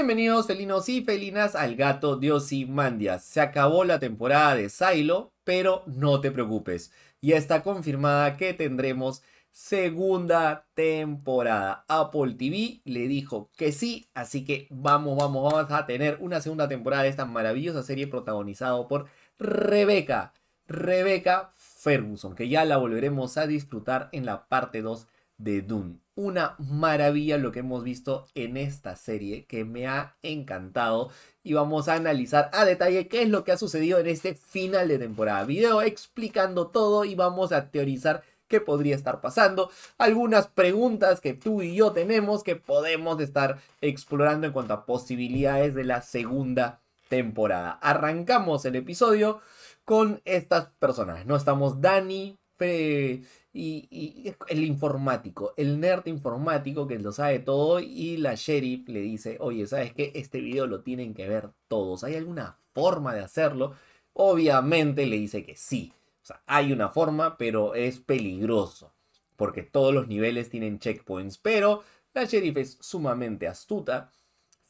Bienvenidos felinos y felinas al gato Dios y Mandias. Se acabó la temporada de Silo, pero no te preocupes. Ya está confirmada que tendremos segunda temporada. Apple TV le dijo que sí, así que vamos, vamos, vamos a tener una segunda temporada de esta maravillosa serie protagonizada por Rebeca, Rebeca Ferguson, que ya la volveremos a disfrutar en la parte 2 de Dune. Una maravilla lo que hemos visto en esta serie que me ha encantado y vamos a analizar a detalle qué es lo que ha sucedido en este final de temporada. Video explicando todo y vamos a teorizar qué podría estar pasando, algunas preguntas que tú y yo tenemos que podemos estar explorando en cuanto a posibilidades de la segunda temporada. Arrancamos el episodio con estas personas. No estamos Dani, y, y, el informático, el nerd informático que lo sabe todo y la sheriff le dice, oye, ¿sabes qué? Este video lo tienen que ver todos. ¿Hay alguna forma de hacerlo? Obviamente le dice que sí. O sea, hay una forma, pero es peligroso. Porque todos los niveles tienen checkpoints. Pero la sheriff es sumamente astuta,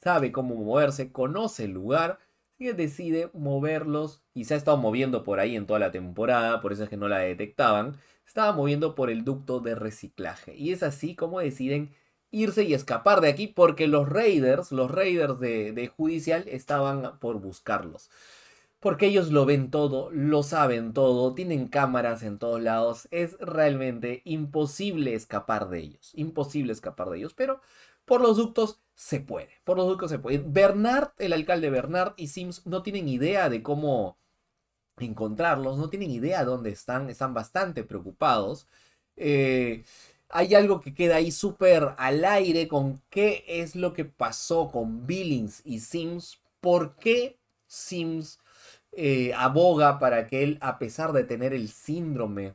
sabe cómo moverse, conoce el lugar y decide moverlos y se ha estado moviendo por ahí en toda la temporada, por eso es que no la detectaban, estaba moviendo por el ducto de reciclaje. Y es así como deciden irse y escapar de aquí porque los raiders, los raiders de judicial estaban por buscarlos. Porque ellos lo ven todo, lo saben todo, tienen cámaras en todos lados. Es realmente imposible escapar de ellos. Imposible escapar de ellos. Pero por los ductos se puede, por los ductos se puede. Bernard, el alcalde Bernard y Sims no tienen idea de cómo encontrarlos, no tienen idea dónde están, están bastante preocupados. Eh, hay algo que queda ahí súper al aire con qué es lo que pasó con Billings y Sims, por qué Sims eh, aboga para que él, a pesar de tener el síndrome,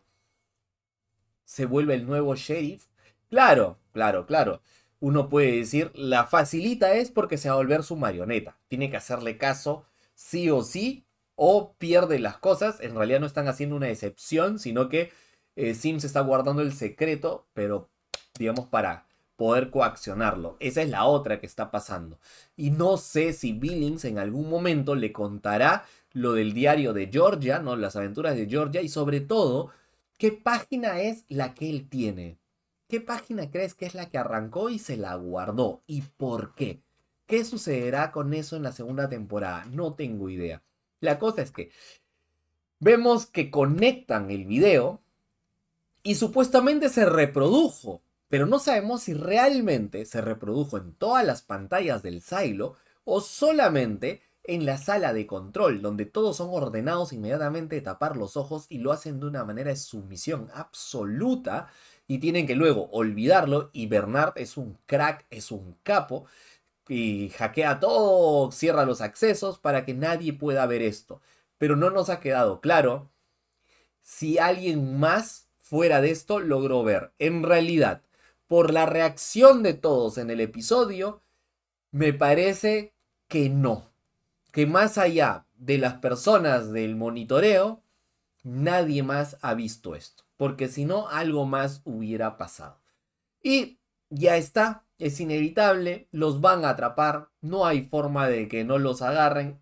se vuelva el nuevo sheriff. Claro, claro, claro uno puede decir, la facilita es porque se va a volver su marioneta. Tiene que hacerle caso sí o sí o pierde las cosas. En realidad no están haciendo una excepción, sino que eh, Sims está guardando el secreto, pero digamos para poder coaccionarlo. Esa es la otra que está pasando. Y no sé si Billings en algún momento le contará lo del diario de Georgia, ¿no? Las aventuras de Georgia y sobre todo, qué página es la que él tiene. ¿Qué página crees que es la que arrancó y se la guardó? ¿Y por qué? ¿Qué sucederá con eso en la segunda temporada? No tengo idea. La cosa es que vemos que conectan el video y supuestamente se reprodujo, pero no sabemos si realmente se reprodujo en todas las pantallas del silo o solamente en la sala de control, donde todos son ordenados inmediatamente tapar los ojos y lo hacen de una manera de sumisión absoluta y tienen que luego olvidarlo y Bernard es un crack, es un capo y hackea todo, cierra los accesos para que nadie pueda ver esto. Pero no nos ha quedado claro si alguien más fuera de esto logró ver. En realidad, por la reacción de todos en el episodio, me parece que no que más allá de las personas del monitoreo, nadie más ha visto esto, porque si no, algo más hubiera pasado. Y ya está, es inevitable, los van a atrapar, no hay forma de que no los agarren.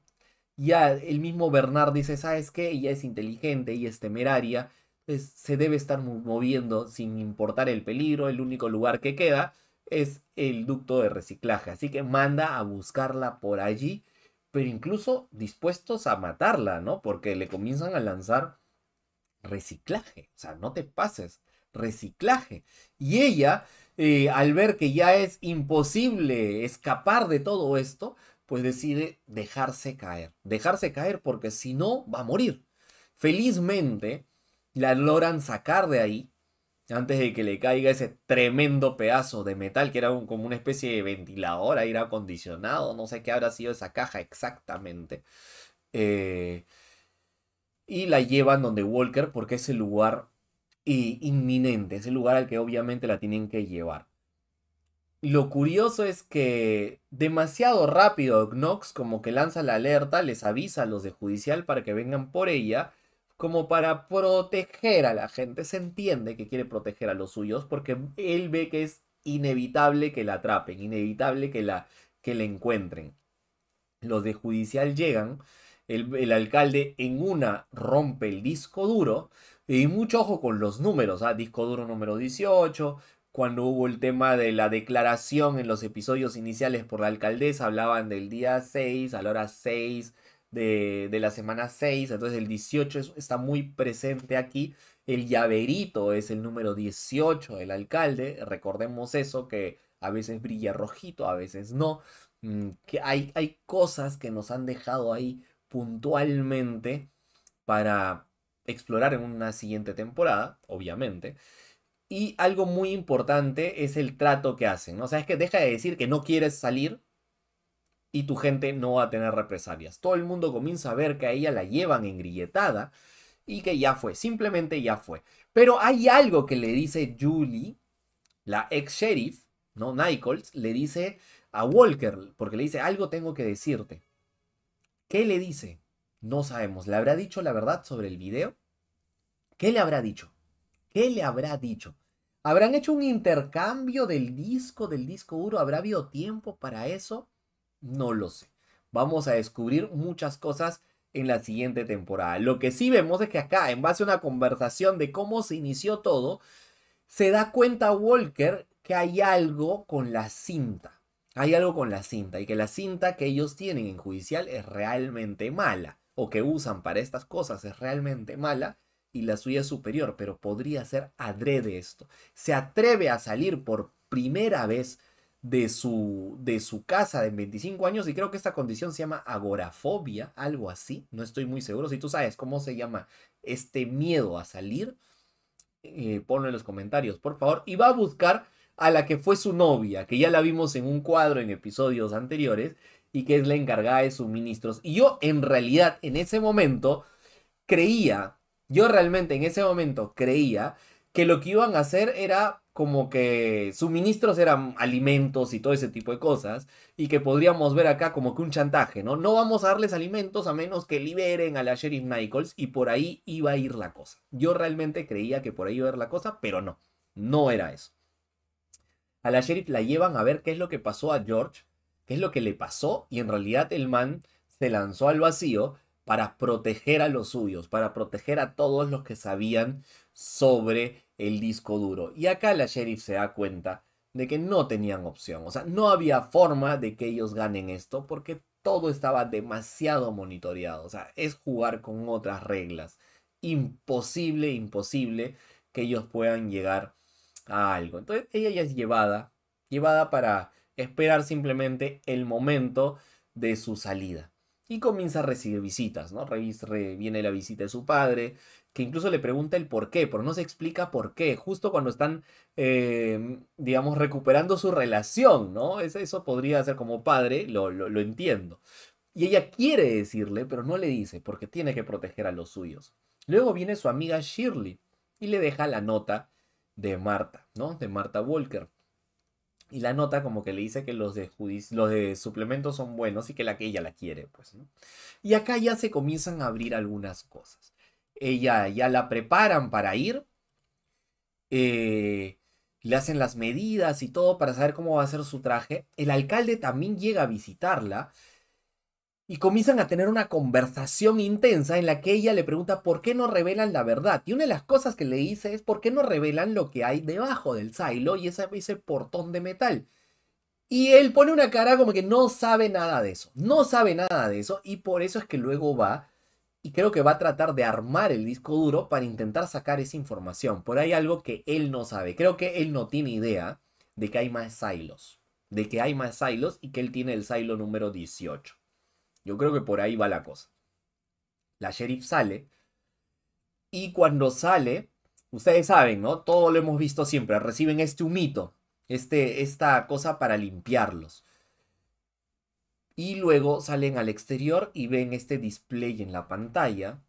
Ya el mismo Bernard dice, ¿sabes qué? Ella es inteligente, y es temeraria, pues se debe estar moviendo sin importar el peligro, el único lugar que queda es el ducto de reciclaje. Así que manda a buscarla por allí pero incluso dispuestos a matarla, ¿no? Porque le comienzan a lanzar reciclaje, o sea, no te pases, reciclaje. Y ella, eh, al ver que ya es imposible escapar de todo esto, pues decide dejarse caer, dejarse caer porque si no va a morir. Felizmente la logran sacar de ahí antes de que le caiga ese tremendo pedazo de metal que era como una especie de ventilador, aire acondicionado, no sé qué habrá sido esa caja exactamente. Eh, y la llevan donde Walker porque es el lugar inminente, es el lugar al que obviamente la tienen que llevar. Lo curioso es que demasiado rápido Knox como que lanza la alerta, les avisa a los de judicial para que vengan por ella como para proteger a la gente. Se entiende que quiere proteger a los suyos porque él ve que es inevitable que la atrapen, inevitable que la, que encuentren. Los de judicial llegan, el, alcalde en una rompe el disco duro y mucho ojo con los números, ¿ah? disco duro número 18. Cuando hubo el tema de la declaración en los episodios iniciales por la alcaldesa, hablaban del día 6 a la hora 6, de, la semana 6, entonces el 18 está muy presente aquí. El llaverito es el número 18 el alcalde, recordemos eso, que a veces brilla rojito, a veces no. Mm, que hay, hay cosas que nos han dejado ahí puntualmente para explorar en una siguiente temporada, obviamente. Y algo muy importante es el trato que hacen. ¿no? O sea, es que deja de decir que no quieres salir y tu gente no va a tener represalias. Todo el mundo comienza a ver que a ella la llevan engrilletada y que ya fue, simplemente ya fue. Pero hay algo que le dice Julie, la ex sheriff, ¿no? Nichols, le dice a Walker, porque le dice, algo tengo que decirte. ¿Qué le dice? No sabemos. ¿Le habrá dicho la verdad sobre el video? ¿Qué le habrá dicho? ¿Qué le habrá dicho? ¿Habrán hecho un intercambio del disco, del disco duro? ¿Habrá habido tiempo para eso? No lo sé. Vamos a descubrir muchas cosas en la siguiente temporada. Lo que sí vemos es que acá, en base a una conversación de cómo se inició todo, se da cuenta Walker que hay algo con la cinta. Hay algo con la cinta y que la cinta que ellos tienen en judicial es realmente mala o que usan para estas cosas es realmente mala y la suya es superior, pero podría ser adrede esto. Se atreve a salir por primera vez de su, de su casa de 25 años y creo que esta condición se llama agorafobia, algo así, no estoy muy seguro. Si tú sabes cómo se llama este miedo a salir, eh, ponlo en los comentarios, por favor. Y va a buscar a la que fue su novia, que ya la vimos en un cuadro en episodios anteriores y que es la encargada de suministros. Y yo en realidad en ese momento creía, yo realmente en ese momento creía que lo que iban a hacer era como que suministros eran alimentos y todo ese tipo de cosas, y que podríamos ver acá como que un chantaje, ¿no? No vamos a darles alimentos a menos que liberen a la Sheriff Nichols, y por ahí iba a ir la cosa. Yo realmente creía que por ahí iba a ir la cosa, pero no, no era eso. A la Sheriff la llevan a ver qué es lo que pasó a George, qué es lo que le pasó, y en realidad el man se lanzó al vacío, para proteger a los suyos, para proteger a todos los que sabían sobre el disco duro. Y acá la sheriff se da cuenta de que no tenían opción, o sea, no había forma de que ellos ganen esto porque todo estaba demasiado monitoreado, o sea, es jugar con otras reglas. Imposible, imposible que ellos puedan llegar a algo. Entonces ella ya es llevada, llevada para esperar simplemente el momento de su salida y comienza a recibir visitas, ¿no? viene la visita de su padre, que incluso le pregunta el por qué, pero no se explica por qué, justo cuando están, eh, digamos, recuperando su relación, ¿no? Eso podría ser como padre, lo, lo entiendo. Y ella quiere decirle, pero no le dice, porque tiene que proteger a los suyos. Luego viene su amiga Shirley y le deja la nota de Marta, ¿no? De Marta Walker. Y la nota como que le dice que los de, los suplementos son buenos y que la que ella la quiere, pues, Y acá ya se comienzan a abrir algunas cosas. Ella ya la preparan para ir. Eh, le hacen las medidas y todo para saber cómo va a ser su traje. El alcalde también llega a visitarla y comienzan a tener una conversación intensa en la que ella le pregunta por qué no revelan la verdad. Y una de las cosas que le dice es por qué no revelan lo que hay debajo del silo y ese, portón de metal. Y él pone una cara como que no sabe nada de eso, no sabe nada de eso y por eso es que luego va y creo que va a tratar de armar el disco duro para intentar sacar esa información. Por ahí algo que él no sabe, creo que él no tiene idea de que hay más silos, de que hay más silos y que él tiene el silo número 18. Yo creo que por ahí va la cosa. La sheriff sale. Y cuando sale, ustedes saben, ¿no? Todo lo hemos visto siempre. Reciben este humito, este, esta cosa para limpiarlos. Y luego salen al exterior y ven este display en la pantalla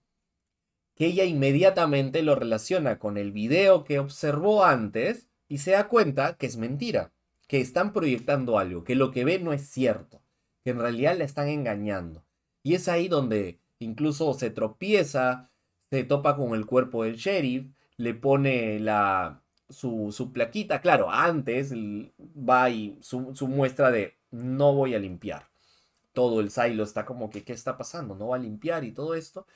que ella inmediatamente lo relaciona con el video que observó antes y se da cuenta que es mentira, que están proyectando algo, que lo que ve no es cierto que en realidad la están engañando. Y es ahí donde incluso se tropieza, se topa con el cuerpo del sheriff, le pone la, su, plaquita, claro, antes va y su, su muestra de no voy a limpiar. Todo el silo está como que, ¿qué está pasando? No va a limpiar y todo esto.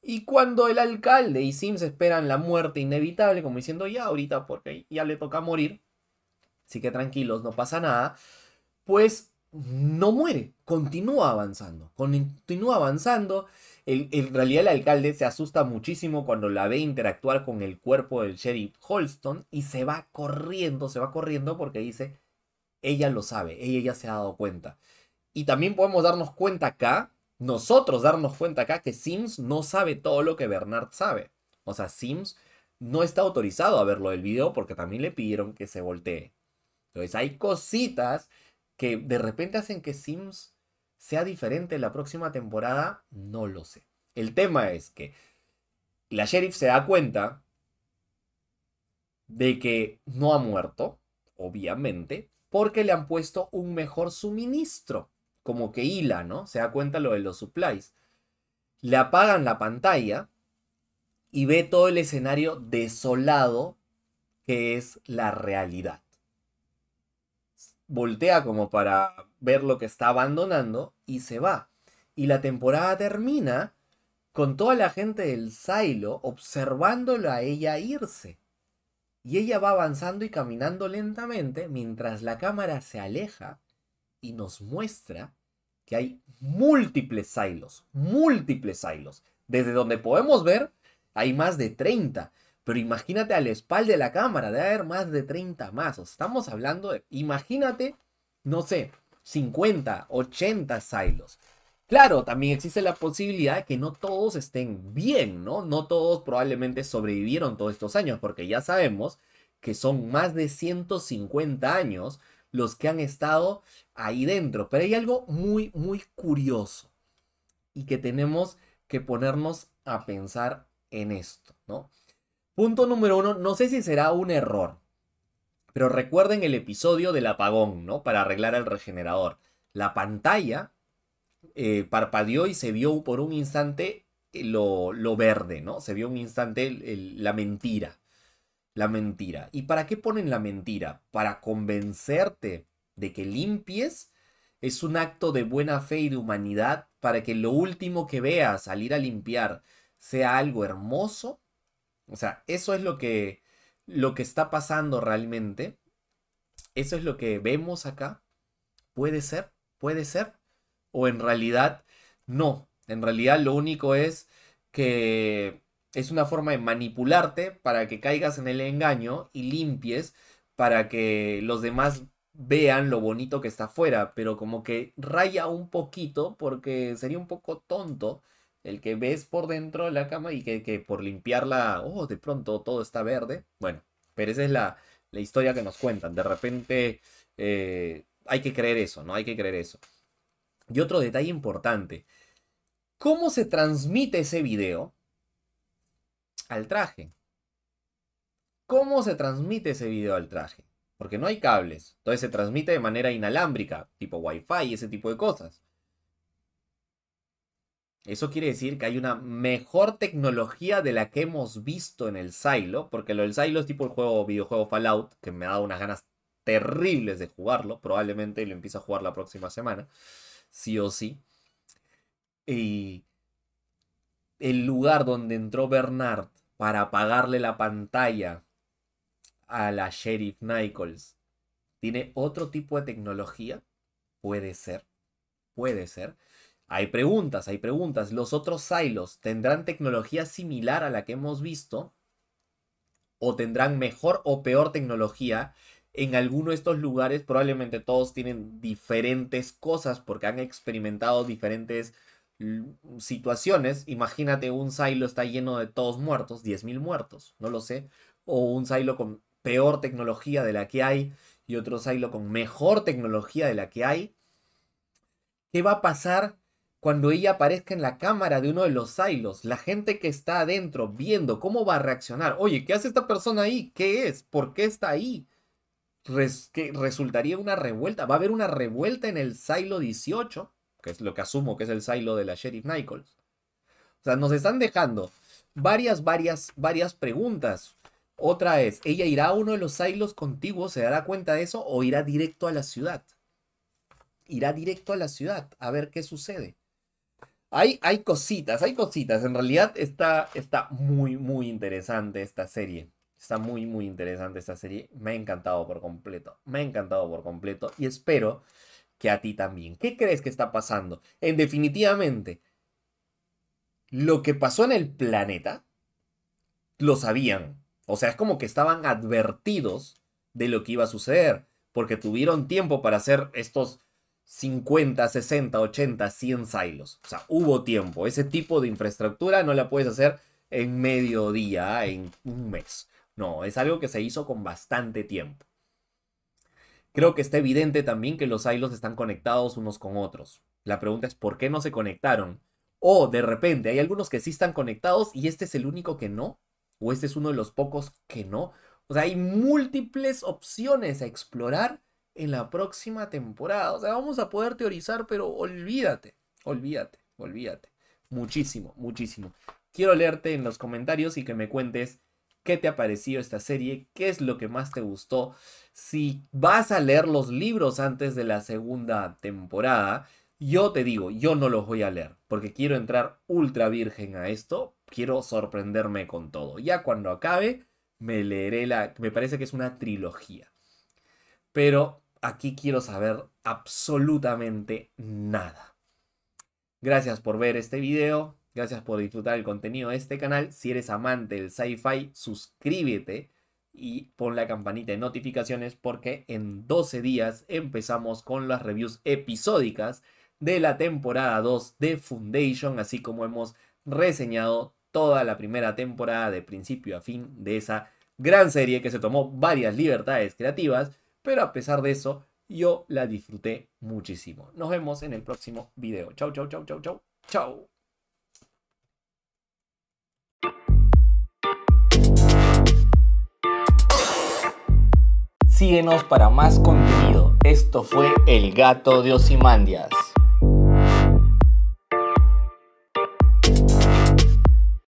Y cuando el alcalde y Sims esperan la muerte inevitable, como diciendo ya ahorita porque ya le toca morir, así que tranquilos, no pasa nada, pues no muere, continúa avanzando, continúa avanzando. en realidad el alcalde se asusta muchísimo cuando la ve interactuar con el cuerpo del sheriff Holston y se va corriendo, se va corriendo porque dice, ella lo sabe, ella ya se ha dado cuenta. Y también podemos darnos cuenta acá, nosotros darnos cuenta acá que Sims no sabe todo lo que Bernard sabe. O sea, Sims no está autorizado a verlo del video porque también le pidieron que se voltee. Entonces hay cositas que de repente hacen que Sims sea diferente la próxima temporada, no lo sé. El tema es que la sheriff se da cuenta de que no ha muerto, obviamente, porque le han puesto un mejor suministro, como que hila, ¿no? Se da cuenta lo de los supplies. Le apagan la pantalla y ve todo el escenario desolado que es la realidad voltea como para ver lo que está abandonando y se va. Y la temporada termina con toda la gente del silo observándola a ella irse. Y ella va avanzando y caminando lentamente mientras la cámara se aleja y nos muestra que hay múltiples silos, múltiples silos. Desde donde podemos ver, hay más de 30. Pero imagínate al la espalda de la cámara, debe haber más de 30 más. estamos hablando de, imagínate, no sé, 50, 80 silos. Claro, también existe la posibilidad de que no todos estén bien, ¿no? No todos probablemente sobrevivieron todos estos años, porque ya sabemos que son más de 150 años los que han estado ahí dentro. Pero hay algo muy, muy curioso y que tenemos que ponernos a pensar en esto, ¿no? Punto número uno, no sé si será un error, pero recuerden el episodio del apagón, ¿no? Para arreglar el regenerador. La pantalla eh, parpadeó y se vio por un instante eh, lo, verde, ¿no? Se vio un instante la mentira. La mentira. ¿Y para qué ponen la mentira? Para convencerte de que limpies es un acto de buena fe y de humanidad para que lo último que veas salir a limpiar sea algo hermoso o sea, eso es lo que, lo que está pasando realmente. Eso es lo que vemos acá. Puede ser, puede ser. O en realidad, no. En realidad lo único es que es una forma de manipularte para que caigas en el engaño y limpies para que los demás vean lo bonito que está afuera, pero como que raya un poquito porque sería un poco tonto el que ves por dentro de la cama y que, por limpiarla, oh, de pronto todo está verde. Bueno, pero esa es la, historia que nos cuentan. De repente eh, hay que creer eso, ¿no? Hay que creer eso. Y otro detalle importante, ¿cómo se transmite ese video al traje? ¿Cómo se transmite ese video al traje? Porque no hay cables, entonces se transmite de manera inalámbrica, tipo Wi-Fi y ese tipo de cosas. Eso quiere decir que hay una mejor tecnología de la que hemos visto en el Silo, porque lo del Silo es tipo el juego videojuego Fallout, que me ha dado unas ganas terribles de jugarlo, probablemente lo empiezo a jugar la próxima semana, sí o sí. Y el lugar donde entró Bernard para apagarle la pantalla a la sheriff Nichols, ¿tiene otro tipo de tecnología? Puede ser, puede ser hay preguntas, hay preguntas. ¿Los otros silos tendrán tecnología similar a la que hemos visto? ¿O tendrán mejor o peor tecnología? En alguno de estos lugares probablemente todos tienen diferentes cosas porque han experimentado diferentes mm, situaciones. Imagínate un silo está lleno de todos muertos, 10.000 muertos, no lo sé. O un silo con peor tecnología de la que hay y otro silo con mejor tecnología de la que hay. ¿Qué va a pasar cuando ella aparezca en la cámara de uno de los silos, la gente que está adentro viendo cómo va a reaccionar, oye, ¿qué hace esta persona ahí? ¿Qué es? ¿Por qué está ahí? resultaría una revuelta, va a haber una revuelta en el silo 18, que es lo que asumo que es el silo de la Sheriff Nichols. O sea, nos están dejando varias, varias, varias preguntas. Otra es, ¿ella irá a uno de los silos contiguos, se dará cuenta de eso o irá directo a la ciudad? Irá directo a la ciudad a ver qué sucede. Hay, cositas, hay cositas. En realidad está, está muy, muy interesante esta serie. Está muy, muy interesante esta serie. Me ha encantado por completo. Me ha encantado por completo. Y espero que a ti también. ¿Qué crees que está pasando? En definitivamente, lo que pasó en el planeta, lo sabían. O sea, es como que estaban advertidos de lo que iba a suceder. Porque tuvieron tiempo para hacer estos 50, 60, 80, 100 silos. O sea, hubo tiempo. Ese tipo de infraestructura no la puedes hacer en medio día, en un mes. No, es algo que se hizo con bastante tiempo. Creo que está evidente también que los silos están conectados unos con otros. La pregunta es por qué no se conectaron. O de repente hay algunos que sí están conectados y este es el único que no. O este es uno de los pocos que no. O sea, hay múltiples opciones a explorar en la próxima temporada. O sea, vamos a poder teorizar, pero olvídate, olvídate, olvídate. Muchísimo, muchísimo. Quiero leerte en los comentarios y que me cuentes qué te ha parecido esta serie, qué es lo que más te gustó, si vas a leer los libros antes de la segunda temporada. Yo te digo, yo no los voy a leer, porque quiero entrar ultra virgen a esto, quiero sorprenderme con todo. Ya cuando acabe, me leeré la... Me parece que es una trilogía. Pero aquí quiero saber absolutamente nada. Gracias por ver este video, gracias por disfrutar el contenido de este canal. Si eres amante del sci-fi, suscríbete y pon la campanita de notificaciones porque en 12 días empezamos con las reviews episódicas de la temporada 2 de Foundation, así como hemos reseñado toda la primera temporada de principio a fin de esa gran serie que se tomó varias libertades creativas pero a pesar de eso, yo la disfruté muchísimo. Nos vemos en el próximo video. Chau, chau, chau, chau, chau. Chau. Síguenos para más contenido. Esto fue El Gato de Osimandias.